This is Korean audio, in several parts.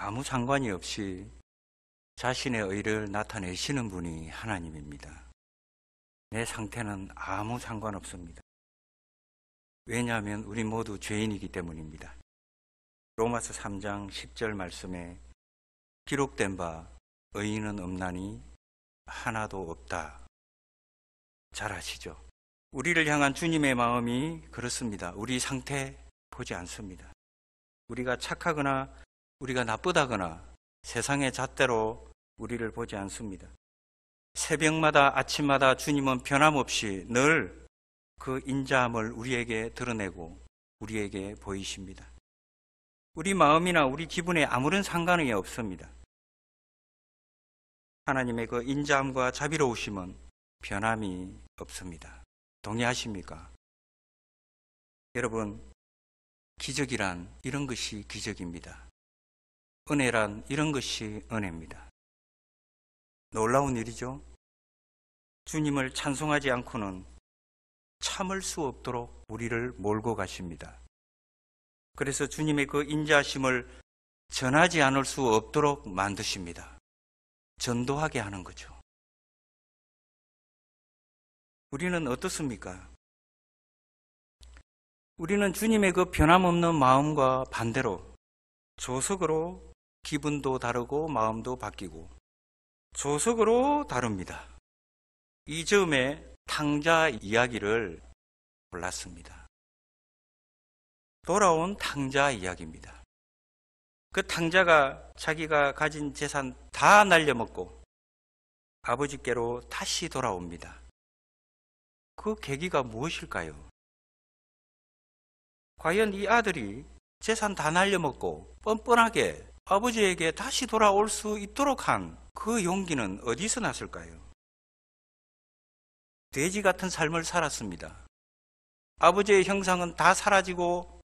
아무 상관이 없이 자신의 의를 나타내시는 분이 하나님입니다. 내 상태는 아무 상관 없습니다. 왜냐하면 우리 모두 죄인이기 때문입니다. 로마서 3장 10절 말씀에 기록된 바 의인은 없나니 하나도 없다. 잘 아시죠? 우리를 향한 주님의 마음이 그렇습니다. 우리 상태 보지 않습니다. 우리가 착하거나 우리가 나쁘다거나 세상의 잣대로 우리를 보지 않습니다. 새벽마다 아침마다 주님은 변함없이 늘 그 인자함을 우리에게 드러내고 우리에게 보이십니다. 우리 마음이나 우리 기분에 아무런 상관이 없습니다. 하나님의 그 인자함과 자비로우심은 변함이 없습니다. 동의하십니까? 여러분, 기적이란 이런 것이 기적입니다. 은혜란 이런 것이 은혜입니다. 놀라운 일이죠. 주님을 찬송하지 않고는 참을 수 없도록 우리를 몰고 가십니다. 그래서 주님의 그 인자심을 전하지 않을 수 없도록 만드십니다. 전도하게 하는 거죠. 우리는 어떻습니까? 우리는 주님의 그 변함없는 마음과 반대로 조석으로 기분도 다르고 마음도 바뀌고 조석으로 다릅니다이 점에 탕자 이야기를 골랐습니다. 돌아온 탕자 이야기입니다. 그 탕자가 자기가 가진 재산 다 날려먹고 아버지께로 다시 돌아옵니다. 그 계기가 무엇일까요? 과연 이 아들이 재산 다 날려먹고 뻔뻔하게 아버지에게 다시 돌아올 수 있도록 한 그 용기는 어디서 났을까요? 돼지 같은 삶을 살았습니다. 아버지의 형상은 다 사라지고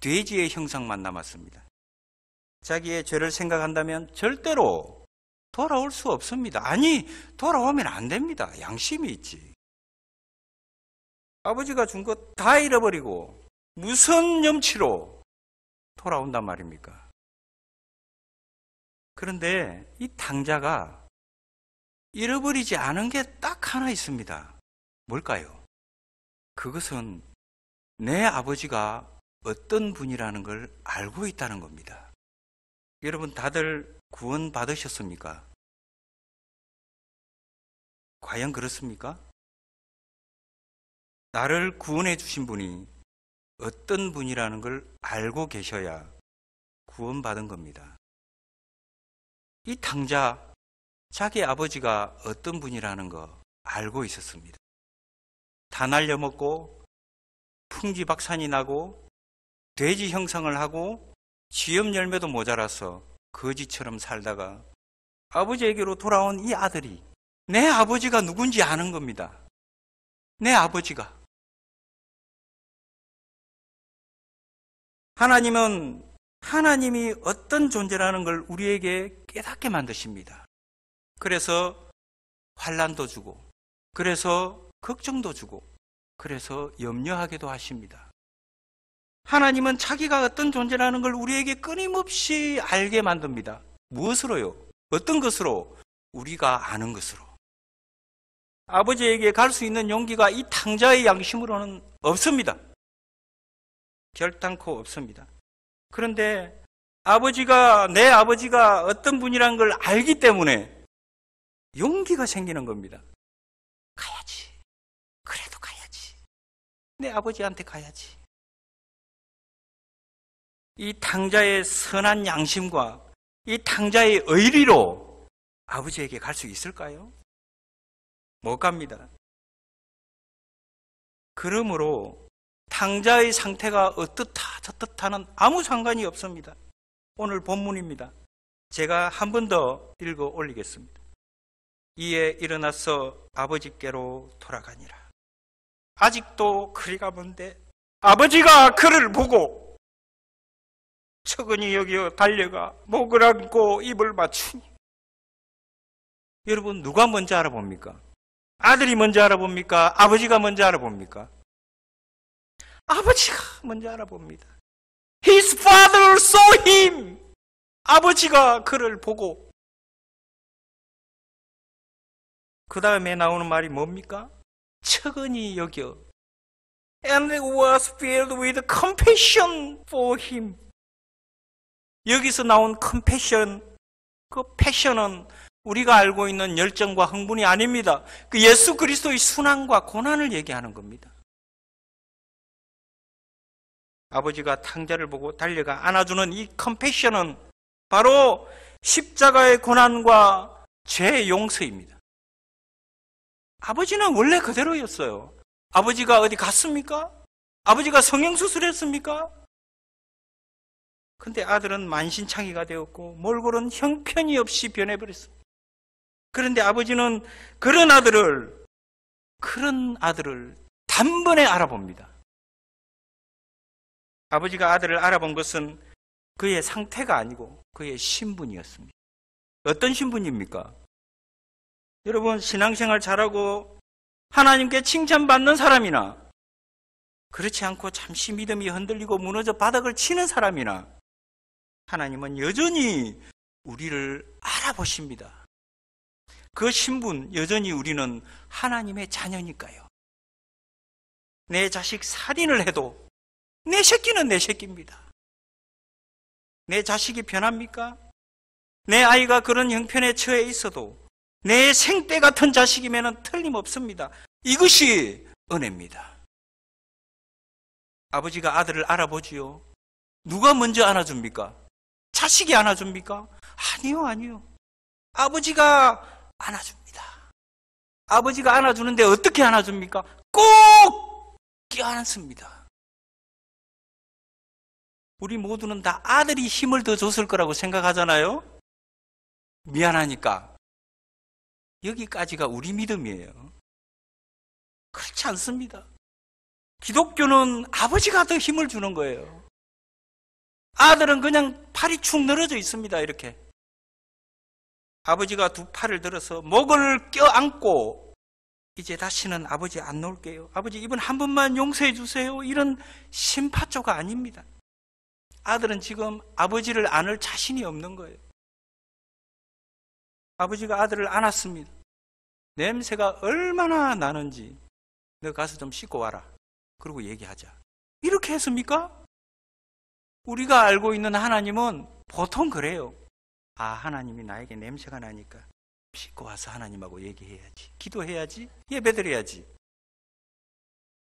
돼지의 형상만 남았습니다. 자기의 죄를 생각한다면 절대로 돌아올 수 없습니다. 아니, 돌아오면 안 됩니다. 양심이 있지. 아버지가 준 것 다 잃어버리고 무슨 염치로 돌아온단 말입니까? 그런데 이 당자가 잃어버리지 않은 게 딱 하나 있습니다. 뭘까요? 그것은 내 아버지가 어떤 분이라는 걸 알고 있다는 겁니다. 여러분 다들 구원 받으셨습니까? 과연 그렇습니까? 나를 구원해 주신 분이 어떤 분이라는 걸 알고 계셔야 구원받은 겁니다. 이 당자 자기 아버지가 어떤 분이라는 거 알고 있었습니다. 다 날려먹고 풍지박산이 나고 돼지 형상을 하고 지엽 열매도 모자라서 거지처럼 살다가 아버지에게로 돌아온 이 아들이 내 아버지가 누군지 아는 겁니다. 내 아버지가 하나님은 하나님이 어떤 존재라는 걸 우리에게 깨닫게 만드십니다. 그래서 환란도 주고 그래서 걱정도 주고 그래서 염려하기도 하십니다. 하나님은 자기가 어떤 존재라는 걸 우리에게 끊임없이 알게 만듭니다. 무엇으로요? 어떤 것으로? 우리가 아는 것으로. 아버지에게 갈 수 있는 용기가 이 탕자의 양심으로는 없습니다. 결단코 없습니다. 그런데 아버지가, 내 아버지가 어떤 분이란 걸 알기 때문에 용기가 생기는 겁니다. 가야지. 그래도 가야지. 내 아버지한테 가야지. 이 당자의 선한 양심과 이 당자의 의리로 아버지에게 갈 수 있을까요? 못 갑니다. 그러므로 상자의 상태가 어떻다 저뜻다는 아무 상관이 없습니다. 오늘 본문입니다. 제가 한 번 더 읽어 올리겠습니다. 이에 일어나서 아버지께로 돌아가니라. 아직도 그리 가뭔데 아버지가 그를 보고 처근히 여기어 달려가 목을 안고 입을 맞추니 여러분 누가 먼저 알아봅니까? 아들이 먼저 알아봅니까? 아버지가 먼저 알아봅니까? 아버지가 먼저 알아봅니다. His father saw him. 아버지가 그를 보고. 그 다음에 나오는 말이 뭡니까? 측은히 여겨. And was filled with compassion for him. 여기서 나온 compassion, 그 패션은 우리가 알고 있는 열정과 흥분이 아닙니다. 그 예수 그리스도의 순환과 고난을 얘기하는 겁니다. 아버지가 탕자를 보고 달려가 안아주는 이 컴패션은 바로 십자가의 고난과 죄의 용서입니다. 아버지는 원래 그대로였어요. 아버지가 어디 갔습니까? 아버지가 성형수술했습니까? 근데 아들은 만신창이가 되었고 몰골은 형편이 없이 변해버렸습니다. 그런데 아버지는 그런 아들을 그런 아들을 단번에 알아봅니다. 아버지가 아들을 알아본 것은 그의 상태가 아니고 그의 신분이었습니다. 어떤 신분입니까? 여러분, 신앙생활 잘하고 하나님께 칭찬받는 사람이나 그렇지 않고 잠시 믿음이 흔들리고 무너져 바닥을 치는 사람이나 하나님은 여전히 우리를 알아보십니다. 그 신분, 여전히 우리는 하나님의 자녀니까요. 내 자식 살인을 해도 내 새끼는 내 새끼입니다. 내 자식이 변합니까? 내 아이가 그런 형편에 처해 있어도 내 생때 같은 자식이면 틀림없습니다. 이것이 은혜입니다. 아버지가 아들을 알아보지요. 누가 먼저 안아줍니까? 자식이 안아줍니까? 아니요, 아니요. 아버지가 안아줍니다. 아버지가 안아주는데 어떻게 안아줍니까? 꼭 끼안습니다. 우리 모두는 다 아들이 힘을 더 줬을 거라고 생각하잖아요? 미안하니까. 여기까지가 우리 믿음이에요. 그렇지 않습니다. 기독교는 아버지가 더 힘을 주는 거예요. 아들은 그냥 팔이 축 늘어져 있습니다, 이렇게. 아버지가 두 팔을 들어서 목을 껴안고, 이제 다시는 아버지 안 놓을게요. 아버지, 이번 한 번만 용서해 주세요. 이런 심파조가 아닙니다. 아들은 지금 아버지를 안을 자신이 없는 거예요. 아버지가 아들을 안았습니다. 냄새가 얼마나 나는지 너 가서 좀 씻고 와라. 그리고 얘기하자. 이렇게 했습니까? 우리가 알고 있는 하나님은 보통 그래요. 아, 하나님이 나에게 냄새가 나니까 씻고 와서 하나님하고 얘기해야지. 기도해야지. 예배드려야지.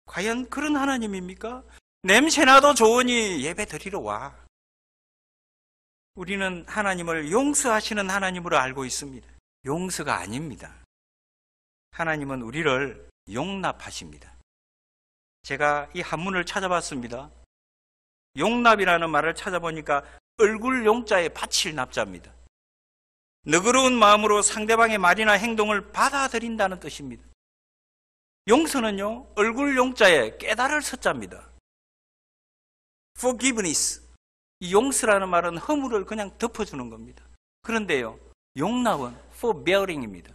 과연 그런 하나님입니까? 냄새나도 좋으니 예배 드리러 와. 우리는 하나님을 용서하시는 하나님으로 알고 있습니다. 용서가 아닙니다. 하나님은 우리를 용납하십니다. 제가 이 한문을 찾아봤습니다. 용납이라는 말을 찾아보니까 얼굴 용자에 바칠 납자입니다. 너그러운 마음으로 상대방의 말이나 행동을 받아들인다는 뜻입니다. 용서는요, 얼굴 용자에 깨달을 서자입니다. forgiveness. 이 용서라는 말은 허물을 그냥 덮어주는 겁니다. 그런데요, 용납은 forbearing입니다.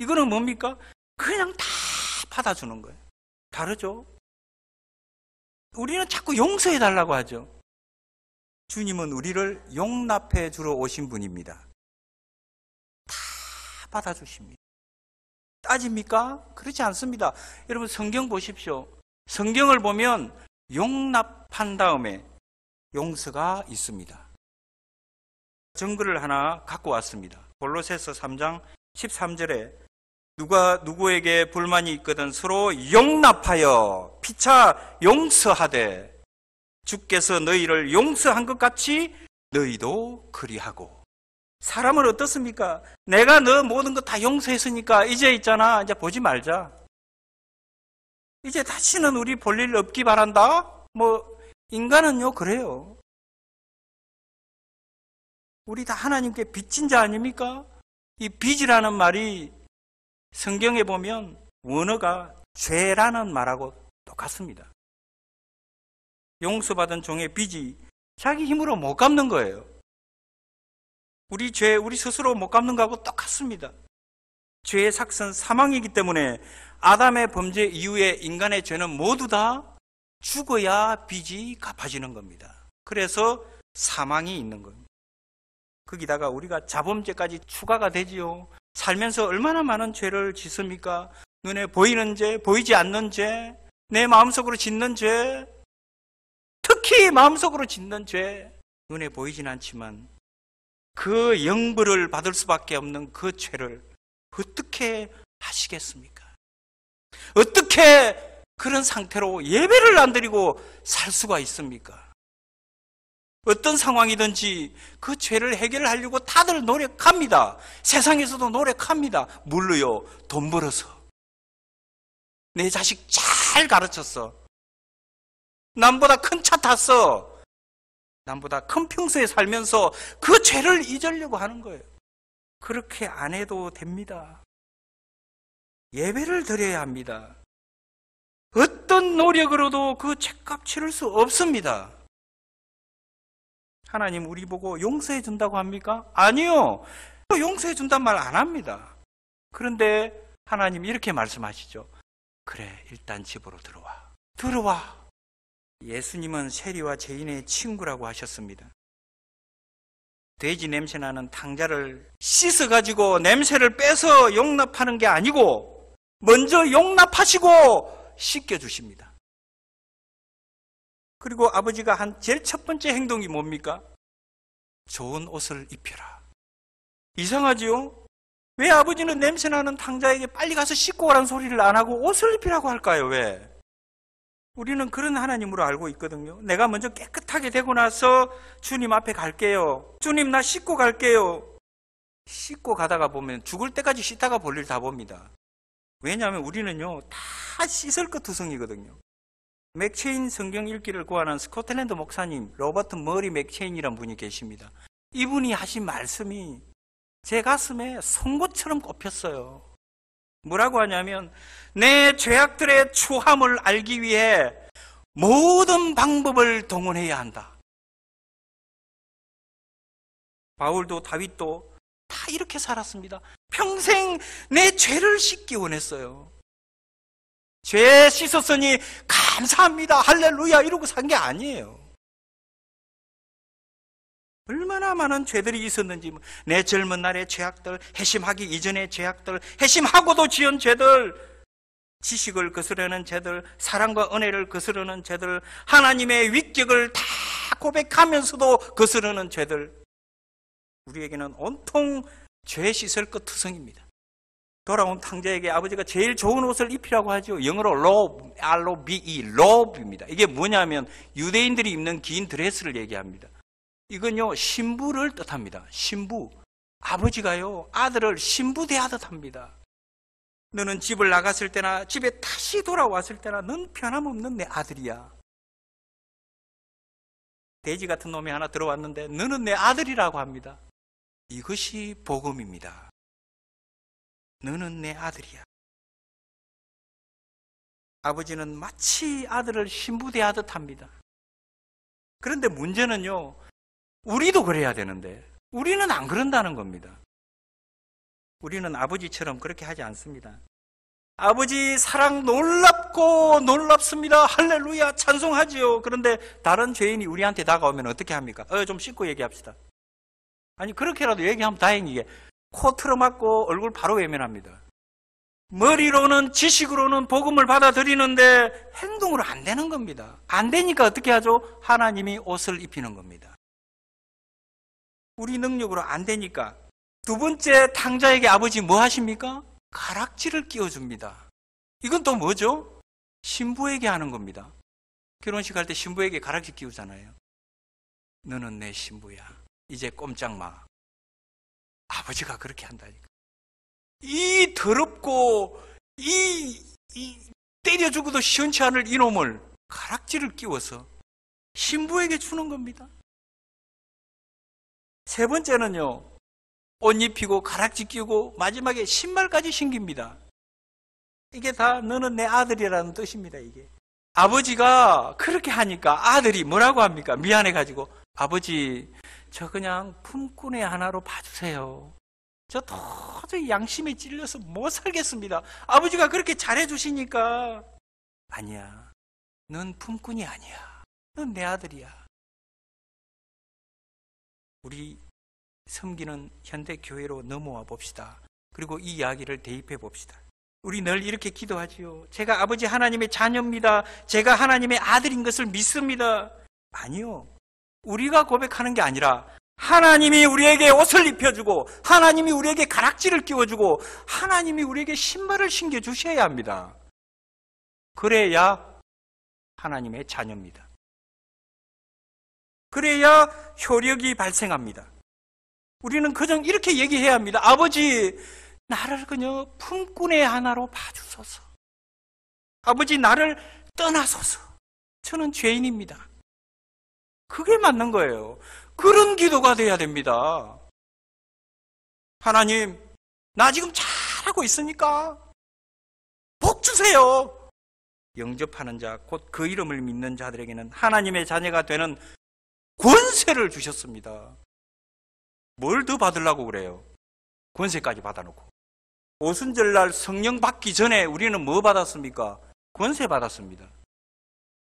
이거는 뭡니까? 그냥 다 받아주는 거예요. 다르죠? 우리는 자꾸 용서해달라고 하죠. 주님은 우리를 용납해 주러 오신 분입니다. 다 받아주십니다. 따집니까? 그렇지 않습니다. 여러분 성경 보십시오. 성경을 보면 용납한 다음에 용서가 있습니다. 증거를 하나 갖고 왔습니다. 골로새서 3장 13절에 누가 누구에게 불만이 있거든 서로 용납하여 피차 용서하되 주께서 너희를 용서한 것 같이 너희도 그리하고 사람은 어떻습니까? 내가 너 모든 거 다 용서했으니까 이제 있잖아 이제 보지 말자 이제 다시는 우리 볼 일 없기 바란다? 뭐, 인간은요, 그래요. 우리 다 하나님께 빚진 자 아닙니까? 이 빚이라는 말이 성경에 보면 원어가 죄라는 말하고 똑같습니다. 용서받은 종의 빚이 자기 힘으로 못 갚는 거예요. 우리 죄, 우리 스스로 못 갚는 거하고 똑같습니다. 죄의 삭선 사망이기 때문에 아담의 범죄 이후에 인간의 죄는 모두 다 죽어야 빚이 갚아지는 겁니다. 그래서 사망이 있는 겁니다. 거기다가 우리가 자범죄까지 추가가 되지요. 살면서 얼마나 많은 죄를 짓습니까? 눈에 보이는 죄, 보이지 않는 죄, 내 마음속으로 짓는 죄, 특히 마음속으로 짓는 죄, 눈에 보이진 않지만 그 영부를 받을 수밖에 없는 그 죄를 어떻게 하시겠습니까? 어떻게 그런 상태로 예배를 안 드리고 살 수가 있습니까? 어떤 상황이든지 그 죄를 해결하려고 다들 노력합니다. 세상에서도 노력합니다. 물로요, 돈 벌어서. 내 자식 잘 가르쳤어. 남보다 큰 차 탔어. 남보다 큰 평소에 살면서 그 죄를 잊으려고 하는 거예요. 그렇게 안 해도 됩니다. 예배를 드려야 합니다. 어떤 노력으로도 그 책값 치를 수 없습니다. 하나님 우리 보고 용서해 준다고 합니까? 아니요. 용서해 준단 말 안 합니다. 그런데 하나님 이렇게 말씀하시죠. 그래, 일단 집으로 들어와. 들어와. 예수님은 세리와 죄인의 친구라고 하셨습니다. 돼지 냄새 나는 탕자를 씻어가지고 냄새를 빼서 용납하는 게 아니고 먼저 용납하시고 씻겨주십니다. 그리고 아버지가 한 제일 첫 번째 행동이 뭡니까? 좋은 옷을 입혀라. 이상하지요? 왜 아버지는 냄새 나는 탕자에게 빨리 가서 씻고 오라는 소리를 안 하고 옷을 입히라고 할까요? 왜? 우리는 그런 하나님으로 알고 있거든요. 내가 먼저 깨끗하게 되고 나서 주님 앞에 갈게요. 주님 나 씻고 갈게요. 씻고 가다가 보면 죽을 때까지 씻다가 볼 일 다 봅니다. 왜냐하면 우리는요 다 씻을 것 투성이거든요. 맥체인 성경 읽기를 구하는 스코틀랜드 목사님 로버트 머리 맥체인이란 분이 계십니다. 이분이 하신 말씀이 제 가슴에 송곳처럼 꼽혔어요. 뭐라고 하냐면 내 죄악들의 초함을 알기 위해 모든 방법을 동원해야 한다. 바울도 다윗도 다 이렇게 살았습니다. 평생 내 죄를 씻기 원했어요. 죄 씻었으니 감사합니다. 할렐루야 이러고 산 게 아니에요. 얼마나 많은 죄들이 있었는지 내 젊은 날의 죄악들, 해심하기 이전의 죄악들, 해심하고도 지은 죄들 지식을 거스르는 죄들, 사랑과 은혜를 거스르는 죄들, 하나님의 위격을 다 고백하면서도 거스르는 죄들. 우리에게는 온통 죄 씻을 것 투성입니다. 돌아온 탕자에게 아버지가 제일 좋은 옷을 입히라고 하죠. 영어로 robe, R-O-B-E, robe입니다. 이게 뭐냐면 유대인들이 입는 긴 드레스를 얘기합니다. 이건요 신부를 뜻합니다. 신부 아버지가요 아들을 신부 대하듯 합니다. 너는 집을 나갔을 때나 집에 다시 돌아왔을 때나 넌 변함없는 내 아들이야. 돼지 같은 놈이 하나 들어왔는데 너는 내 아들이라고 합니다. 이것이 복음입니다. 너는 내 아들이야. 아버지는 마치 아들을 신부대하듯 합니다. 그런데 문제는요, 우리도 그래야 되는데 우리는 안 그런다는 겁니다. 우리는 아버지처럼 그렇게 하지 않습니다. 아버지 사랑 놀랍고 놀랍습니다. 할렐루야 찬송하지요. 그런데 다른 죄인이 우리한테 다가오면 어떻게 합니까? 어, 좀 씻고 얘기합시다. 아니 그렇게라도 얘기하면 다행이게 코 틀어맞고 얼굴 바로 외면합니다. 머리로는 지식으로는 복음을 받아들이는데 행동으로 안 되는 겁니다. 안 되니까 어떻게 하죠? 하나님이 옷을 입히는 겁니다. 우리 능력으로 안 되니까. 두 번째 탕자에게 아버지 뭐 하십니까? 가락지를 끼워줍니다. 이건 또 뭐죠? 신부에게 하는 겁니다. 결혼식 할 때 신부에게 가락지 끼우잖아요. 너는 내 신부야. 이제 꼼짝 마. 아버지가 그렇게 한다니까. 이 더럽고, 이, 이 때려 주고도 시원치 않을 이놈을 가락지를 끼워서 신부에게 주는 겁니다. 세 번째는요, 옷 입히고 가락지 끼고 마지막에 신발까지 신깁니다. 이게 다 너는 내 아들이라는 뜻입니다, 이게. 아버지가 그렇게 하니까 아들이 뭐라고 합니까? 미안해가지고. 아버지, 저 그냥 품꾼의 하나로 봐주세요. 저 도저히 양심에 찔려서 못 살겠습니다. 아버지가 그렇게 잘해주시니까. 아니야. 넌 품꾼이 아니야. 넌 내 아들이야. 우리 섬기는 현대 교회로 넘어와 봅시다. 그리고 이 이야기를 대입해 봅시다. 우리 늘 이렇게 기도하지요. 제가 아버지 하나님의 자녀입니다. 제가 하나님의 아들인 것을 믿습니다. 아니요. 우리가 고백하는 게 아니라 하나님이 우리에게 옷을 입혀주고 하나님이 우리에게 가락지를 끼워주고 하나님이 우리에게 신발을 신겨주셔야 합니다. 그래야 하나님의 자녀입니다. 그래야 효력이 발생합니다. 우리는 그냥 이렇게 얘기해야 합니다. 아버지, 나를 그녀 품꾼의 하나로 봐주소서. 아버지, 나를 떠나소서. 저는 죄인입니다. 그게 맞는 거예요. 그런 기도가 돼야 됩니다. 하나님, 나 지금 잘하고 있으니까 복 주세요. 영접하는 자, 곧 그 이름을 믿는 자들에게는 하나님의 자녀가 되는 권세를 주셨습니다. 뭘 더 받으려고 그래요? 권세까지 받아놓고. 오순절날 성령 받기 전에 우리는 뭐 받았습니까? 권세 받았습니다.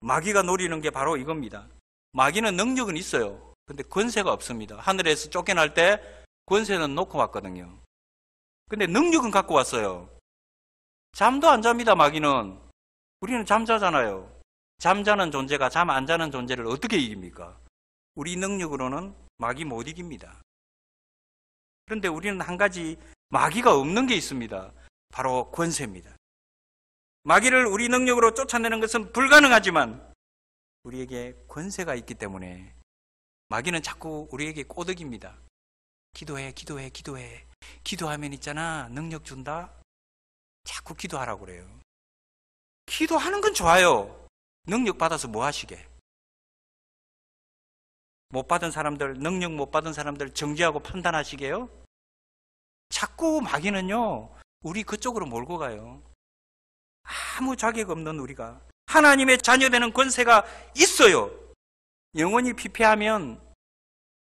마귀가 노리는 게 바로 이겁니다. 마귀는 능력은 있어요. 근데 권세가 없습니다. 하늘에서 쫓겨날 때 권세는 놓고 왔거든요. 근데 능력은 갖고 왔어요. 잠도 안 잡니다, 마귀는. 우리는 잠자잖아요. 잠자는 존재가 잠 안 자는 존재를 어떻게 이깁니까? 우리 능력으로는 마귀 못 이깁니다. 그런데 우리는 한 가지 마귀가 없는 게 있습니다. 바로 권세입니다. 마귀를 우리 능력으로 쫓아내는 것은 불가능하지만 우리에게 권세가 있기 때문에 마귀는 자꾸 우리에게 꼬드깁니다. 기도해, 기도해, 기도해. 기도하면 있잖아. 능력 준다. 자꾸 기도하라고 그래요. 기도하는 건 좋아요. 능력 받아서 뭐 하시게? 못 받은 사람들, 능력 못 받은 사람들 정지하고 판단하시게요? 자꾸 마귀는요, 우리 그쪽으로 몰고 가요. 아무 자격 없는 우리가. 하나님의 자녀되는 권세가 있어요. 영원히 피폐하면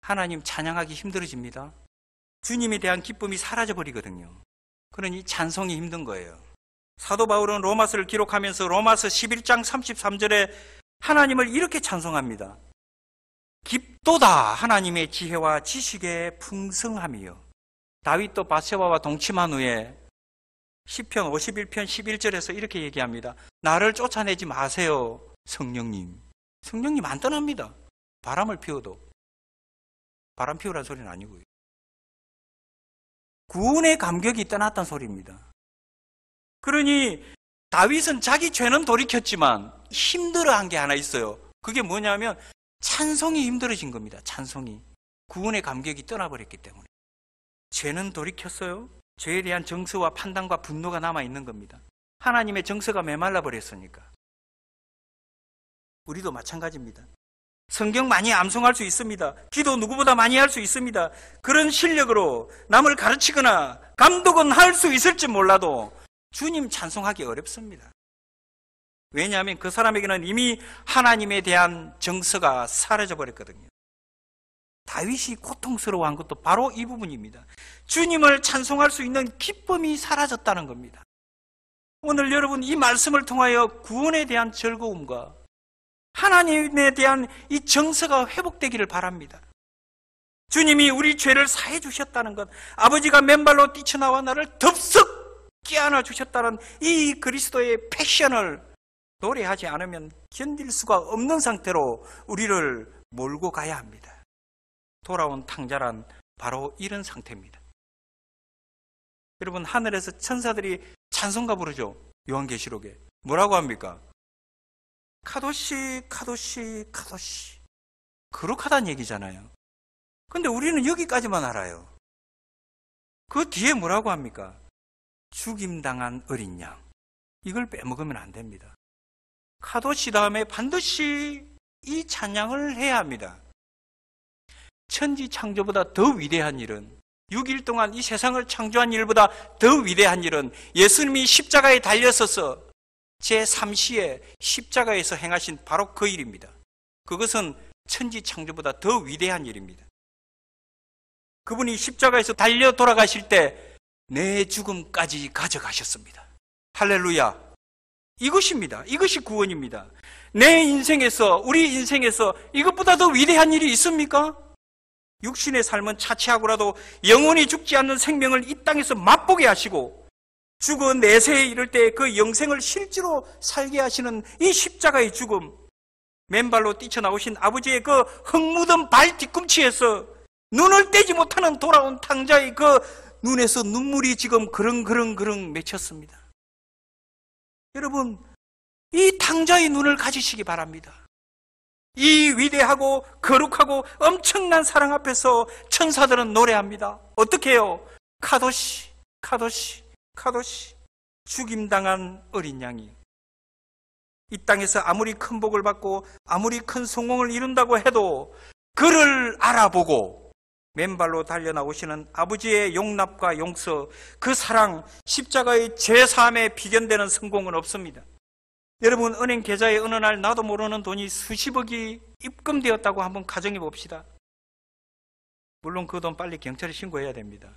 하나님 찬양하기 힘들어집니다. 주님에 대한 기쁨이 사라져버리거든요. 그러니 찬송이 힘든 거예요. 사도 바울은 로마서를 기록하면서 로마서 11장 33절에 하나님을 이렇게 찬송합니다. 깊도다 하나님의 지혜와 지식의 풍성함이요. 다윗도 바세바와 동침한 후에 10편 51편 11절에서 이렇게 얘기합니다. 나를 쫓아내지 마세요. 성령님. 성령님 안 떠납니다. 바람을 피워도. 바람 피우란 소리는 아니고요. 구원의 감격이 떠났단 소리입니다. 그러니 다윗은 자기 죄는 돌이켰지만 힘들어한 게 하나 있어요. 그게 뭐냐면 찬송이 힘들어진 겁니다. 찬송이. 구원의 감격이 떠나버렸기 때문에. 죄는 돌이켰어요. 죄에 대한 정서와 판단과 분노가 남아 있는 겁니다. 하나님의 정서가 메말라 버렸으니까. 우리도 마찬가지입니다. 성경 많이 암송할 수 있습니다. 기도 누구보다 많이 할 수 있습니다. 그런 실력으로 남을 가르치거나 감독은 할 수 있을지 몰라도 주님 찬송하기 어렵습니다. 왜냐하면 그 사람에게는 이미 하나님에 대한 정서가 사라져 버렸거든요. 다윗이 고통스러워한 것도 바로 이 부분입니다. 주님을 찬송할 수 있는 기쁨이 사라졌다는 겁니다. 오늘 여러분 이 말씀을 통하여 구원에 대한 즐거움과 하나님에 대한 이 정서가 회복되기를 바랍니다. 주님이 우리 죄를 사해 주셨다는 것, 아버지가 맨발로 뛰쳐나와 나를 덥석 끼안아 주셨다는 이 그리스도의 패션을 노래하지 않으면 견딜 수가 없는 상태로 우리를 몰고 가야 합니다. 돌아온 탕자란 바로 이런 상태입니다. 여러분 하늘에서 천사들이 찬송가 부르죠. 요한계시록에 뭐라고 합니까? 카도시 카도시 카도시 그룩하다는 얘기잖아요. 근데 우리는 여기까지만 알아요. 그 뒤에 뭐라고 합니까? 죽임당한 어린 양. 이걸 빼먹으면 안 됩니다. 카도시 다음에 반드시 이 찬양을 해야 합니다. 천지 창조보다 더 위대한 일은 6일 동안 이 세상을 창조한 일보다 더 위대한 일은 예수님이 십자가에 달려서서 제3시에 십자가에서 행하신 바로 그 일입니다. 그것은 천지 창조보다 더 위대한 일입니다. 그분이 십자가에서 달려 돌아가실 때 내 죽음까지 가져가셨습니다. 할렐루야. 이것입니다. 이것이 구원입니다. 내 인생에서, 우리 인생에서 이것보다 더 위대한 일이 있습니까? 육신의 삶은 차치하고라도 영원히 죽지 않는 생명을 이 땅에서 맛보게 하시고 죽은 내세에 이를 때 그 영생을 실제로 살게 하시는 이 십자가의 죽음 맨발로 뛰쳐나오신 아버지의 그 흙묻은 발 뒤꿈치에서 눈을 떼지 못하는 돌아온 탕자의 그 눈에서 눈물이 지금 그릉그릉그릉 맺혔습니다. 여러분, 이 탕자의 눈을 가지시기 바랍니다. 이 위대하고 거룩하고 엄청난 사랑 앞에서 천사들은 노래합니다. 어떻게 해요? 카도시, 카도시, 카도시. 죽임당한 어린 양이. 이 땅에서 아무리 큰 복을 받고 아무리 큰 성공을 이룬다고 해도 그를 알아보고 맨발로 달려나오시는 아버지의 용납과 용서, 그 사랑, 십자가의 제3에 비견되는 성공은 없습니다. 여러분, 은행 계좌에 어느 날 나도 모르는 돈이 수십억이 입금되었다고 한번 가정해 봅시다. 물론 그 돈 빨리 경찰에 신고해야 됩니다.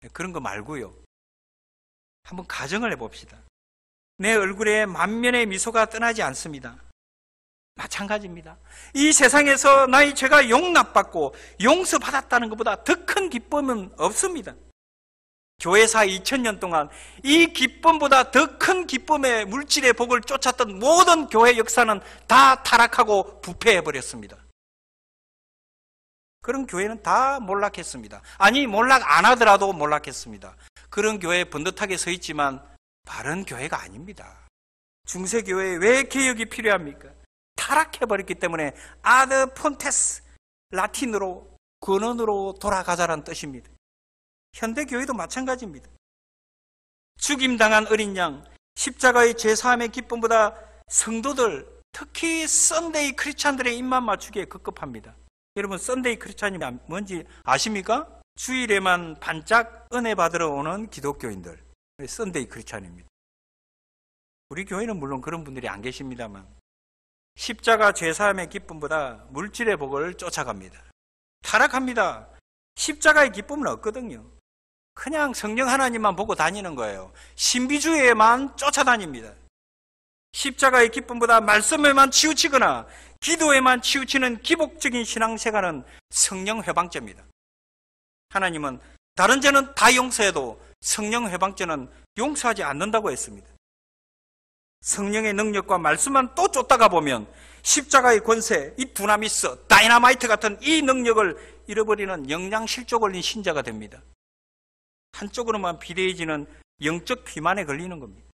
네, 그런 거 말고요. 한번 가정을 해봅시다. 내 얼굴에 만면의 미소가 떠나지 않습니다. 마찬가지입니다. 이 세상에서 나의 죄가 용납받고 용서받았다는 것보다 더 큰 기쁨은 없습니다. 교회사 2000년 동안 이 기쁨보다 더 큰 기쁨의 물질의 복을 쫓았던 모든 교회 역사는 다 타락하고 부패해버렸습니다. 그런 교회는 다 몰락했습니다. 아니, 몰락 안 하더라도 몰락했습니다. 그런 교회에 번듯하게 서 있지만 바른 교회가 아닙니다. 중세교회에 왜 개혁이 필요합니까? 타락해버렸기 때문에 아드 폰테스 라틴으로 근원으로 돌아가자라는 뜻입니다. 현대교회도 마찬가지입니다. 죽임당한 어린 양, 십자가의 제3의 기쁨보다 성도들, 특히 썬데이 크리스찬들의 입만 맞추기에 급급합니다. 여러분, 썬데이 크리스찬이 뭔지 아십니까? 주일에만 반짝 은혜 받으러 오는 기독교인들. 썬데이 크리스찬입니다. 우리 교회는 물론 그런 분들이 안 계십니다만 십자가 죄사함의 기쁨보다 물질의 복을 쫓아갑니다. 타락합니다. 십자가의 기쁨은 없거든요. 그냥 성령 하나님만 보고 다니는 거예요. 신비주의에만 쫓아다닙니다. 십자가의 기쁨보다 말씀에만 치우치거나 기도에만 치우치는 기복적인 신앙생활은 성령 회방죄입니다. 하나님은 다른 죄는 다 용서해도 성령 회방죄는 용서하지 않는다고 했습니다. 성령의 능력과 말씀만 또 쫓다가 보면 십자가의 권세, 이 두나미스, 다이나마이트 같은 이 능력을 잃어버리는 영양실조 걸린 신자가 됩니다. 한쪽으로만 비대해지는 영적 비만에 걸리는 겁니다.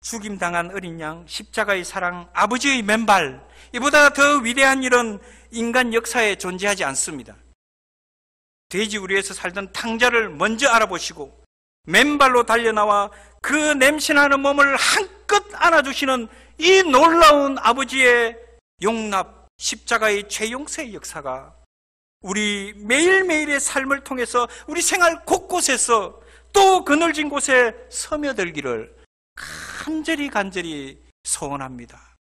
죽임당한 어린 양, 십자가의 사랑, 아버지의 맨발, 이보다 더 위대한 일은 인간 역사에 존재하지 않습니다. 돼지 우리에서 살던 탕자를 먼저 알아보시고 맨발로 달려나와 그 냄새나는 몸을 한 실컷 안아주시는 이 놀라운 아버지의 용납, 십자가의 최용서의 역사가 우리 매일매일의 삶을 통해서 우리 생활 곳곳에서 또 그늘진 곳에 스며들기를 간절히 간절히 소원합니다.